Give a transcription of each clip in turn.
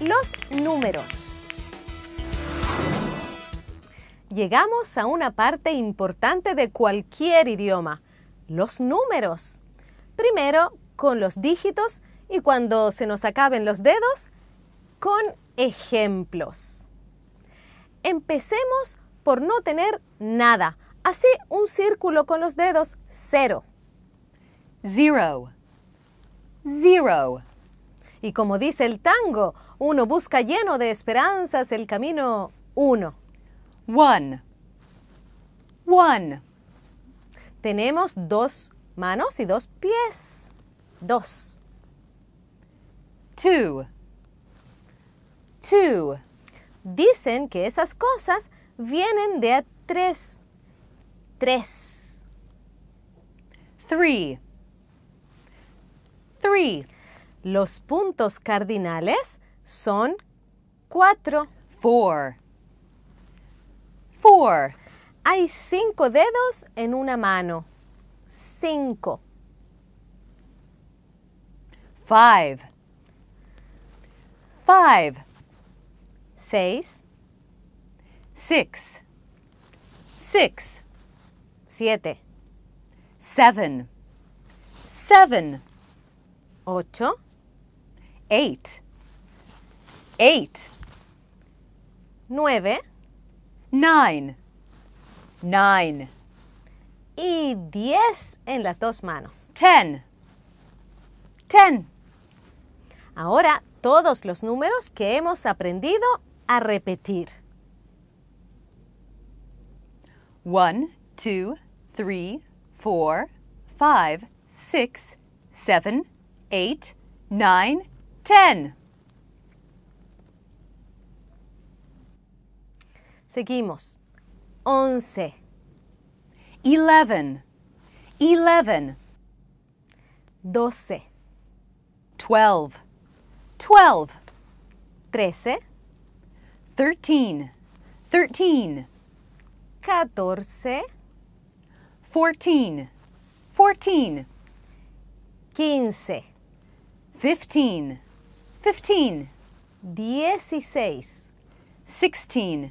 los números. Llegamos a una parte importante de cualquier idioma, los números. Primero con los dígitos y cuando se nos acaben los dedos, con ejemplos. Empecemos por no tener nada. Así un círculo con los dedos, cero. Zero. Zero. Y como dice el tango, uno busca lleno de esperanzas el camino uno. One. One. Tenemos dos manos y dos pies. Dos. Two. Two. Dicen que esas cosas vienen de tres. Tres. Three. Three. Los puntos cardinales son cuatro. Four. Four. Hay cinco dedos en una mano. Cinco. Five. Five. Seis. Six. Six. Siete. Seven. Seven. Ocho. Eight eight, nueve, nine, nine. Y diez en las dos manos. Ten, ten. Ahora todos los números que hemos aprendido a repetir. One, two, three, four, five, six, seven, eight, nine, ten. Seguimos. Once. Eleven. Eleven. Doce. Twelve. Twelve. Trece. Thirteen. Thirteen. Catorce. Fourteen. Fourteen. Quince. Fifteen. Fifteen. Dieciséis. Sixteen.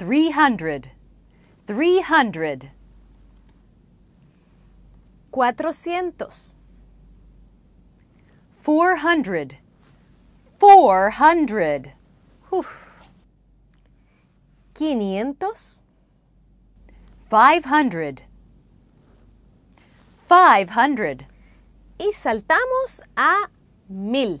three hundred, three hundred. Cuatrocientos. Four hundred, four hundred. Quinientos. Five hundred. Five hundred. Y saltamos a mil.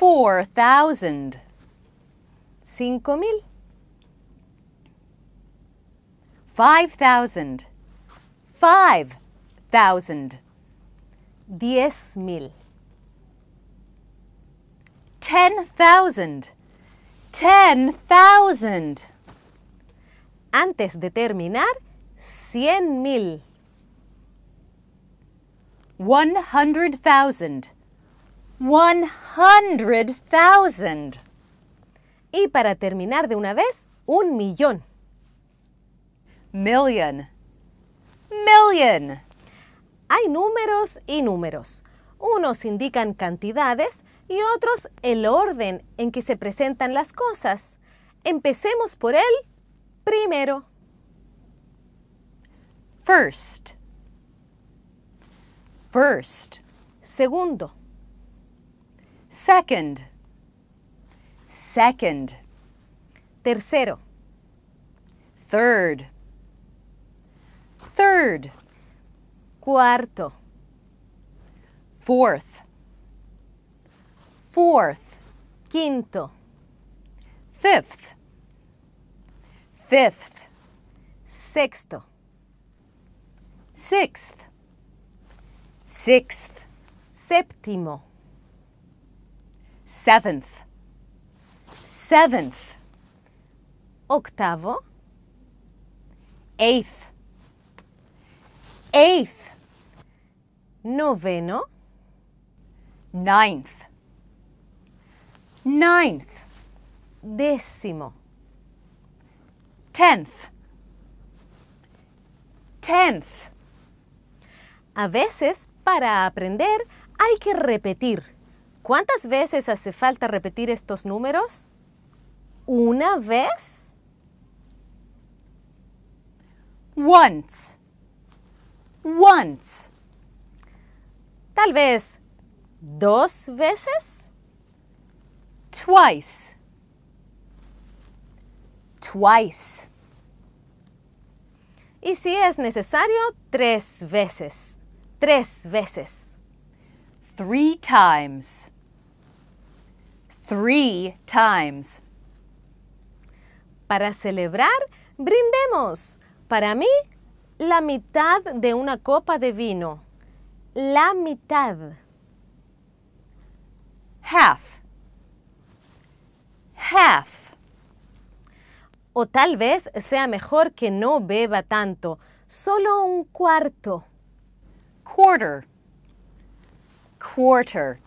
Four thousand. Cinco mil. Five thousand. Five thousand. Diez mil. Ten thousand. Ten thousand. Antes de terminar, cien mil. One hundred thousand. 100,000. Y para terminar de una vez, un millón. Million. Million. Hay números y números. Unos indican cantidades y otros el orden en que se presentan las cosas. Empecemos por el primero. First. First. Segundo. Second. Second. Tercero. Third. Third. Cuarto. Fourth. Fourth. Quinto. Fifth. Fifth. Sexto. Sixth. Sixth. Séptimo. seventh, seventh, octavo, eighth, eighth, noveno, ninth, ninth, décimo, tenth, tenth. A veces, para aprender, hay que repetir ¿Cuántas veces hace falta repetir estos números? ¿Una vez? Once. Once. Tal vez dos veces. Twice. Twice. Y si es necesario, tres veces. Tres veces three times. Three times. Para celebrar, brindemos. Para mí, la mitad de una copa de vino. La mitad. Half. Half. O tal vez sea mejor que no beba tanto, solo un cuarto. Quarter. quarter